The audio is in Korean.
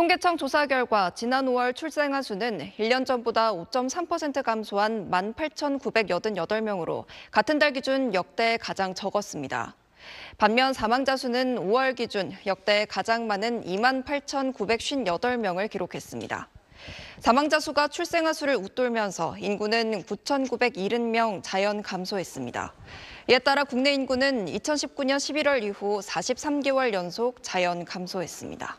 통계청 조사 결과 지난 5월 출생아 수는 1년 전보다 5.3% 감소한 18,988명으로 같은 달 기준 역대 가장 적었습니다. 반면 사망자 수는 5월 기준 역대 가장 많은 28,958명을 기록했습니다. 사망자 수가 출생아 수를 웃돌면서 인구는 9,970명 자연 감소했습니다. 이에 따라 국내 인구는 2019년 11월 이후 43개월 연속 자연 감소했습니다.